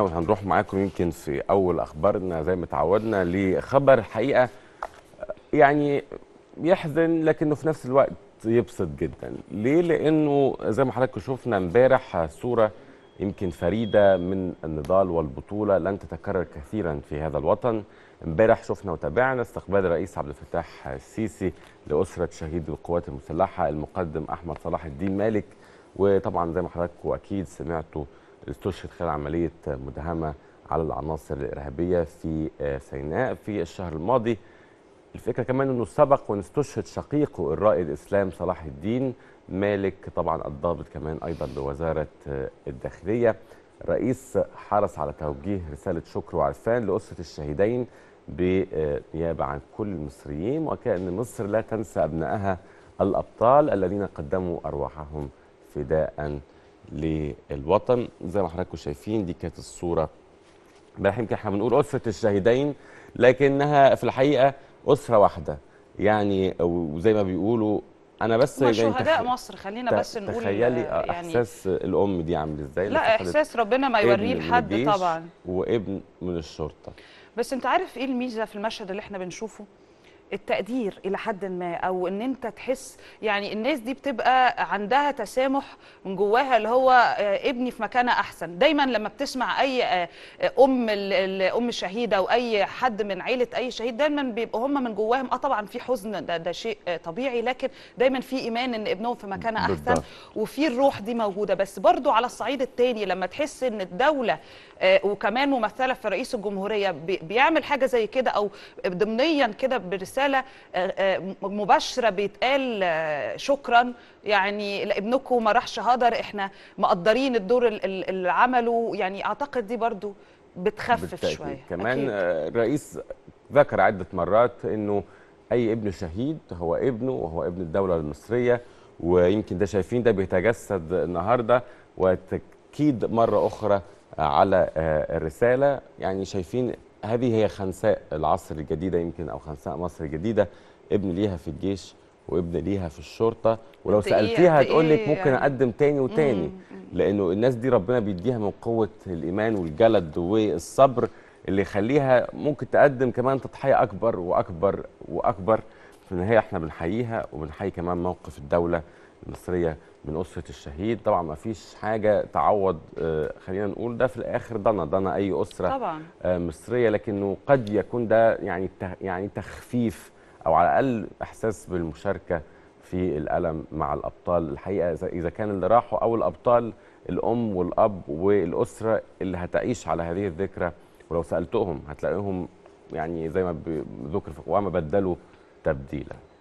وهنروح معاكم يمكن في اول اخبارنا زي ما تعودنا لخبر حقيقه يعني يحزن لكنه في نفس الوقت يبسط جدا ليه لانه زي ما حضراتكم شفنا امبارح صوره يمكن فريده من النضال والبطوله لن تتكرر كثيرا في هذا الوطن امبارح شفنا وتابعنا استقبال الرئيس عبد الفتاح السيسي لاسره شهيد القوات المسلحه المقدم احمد صلاح الدين مالك وطبعا زي ما حضراتكم اكيد سمعتوا استشهد خلال عملية مداهمة على العناصر الإرهابية في آه، سيناء في الشهر الماضي الفكرة كمان أنه سبق وأن استشهد شقيقه الرائد إسلام صلاح الدين مالك طبعا الضابط كمان أيضا بوزارة آه، الداخلية رئيس حرص على توجيه رسالة شكر وعرفان لأسرة الشهيدين بنيابة عن كل المصريين وكأن مصر لا تنسى أبنائها الأبطال الذين قدموا أرواحهم فداءً للوطن زي ما حضراتكم شايفين دي كانت الصوره امبارح يمكن احنا بنقول اسره الشهيدين لكنها في الحقيقه اسره واحده يعني وزي ما بيقولوا انا بس شهداء تخ... مصر خلينا بس نقول تخيلي آه، يعني... احساس الام دي عامل ازاي لا احساس ربنا ما يوريه لحد طبعا وابن من الشرطه بس انت عارف ايه الميزه في المشهد اللي احنا بنشوفه التقدير الى حد ما او ان انت تحس يعني الناس دي بتبقى عندها تسامح من جواها اللي هو آه، ابني في مكانه احسن دايما لما بتسمع اي آه، آه، ام الام الشهيده او اي حد من عيله اي شهيد دايما بيبقوا هم من جواهم اه طبعا في حزن ده, ده شيء طبيعي لكن دايما في ايمان ان ابنهم في مكانه احسن وفي الروح دي موجوده بس برضو على الصعيد الثاني لما تحس ان الدوله وكمان ممثله في رئيس الجمهوريه بيعمل حاجه زي كده او ضمنيا كده برسالة رساله آه، آه، مباشره بيتقال آه، شكرا يعني لابنكم ما راحش هدر احنا مقدرين الدور اللي عمله يعني اعتقد دي برضو بتخفف بالتأكيد. شويه كمان أكيد. الرئيس ذكر عده مرات انه اي ابن شهيد هو ابنه وهو ابن الدوله المصريه ويمكن ده شايفين ده بيتجسد النهارده وتاكيد مره اخرى على الرساله يعني شايفين هذه هي خنساء العصر الجديدة يمكن أو خنساء مصر الجديدة ابن ليها في الجيش وابن ليها في الشرطة ولو إيه- سألتيها هتقول لك إيه ممكن يعني؟ أقدم تاني وتاني لأنه الناس دي ربنا بيديها من قوة الإيمان والجلد والصبر اللي يخليها ممكن تقدم كمان تضحية أكبر وأكبر وأكبر في النهاية احنا بنحييها وبنحيي كمان موقف الدولة المصريه من اسره الشهيد طبعا ما فيش حاجه تعوض آه، خلينا نقول ده في الاخر ضنا ضنا اي اسره طبعا. آه، مصريه لكنه قد يكون ده يعني يعني تخفيف او على الاقل احساس بالمشاركه في الالم مع الابطال الحقيقه اذا كان اللي راحوا او الابطال الام والاب والاسره اللي هتعيش على هذه الذكرى ولو سالتهم هتلاقيهم يعني زي ما ذكر في القوامه بدلوا تبديلا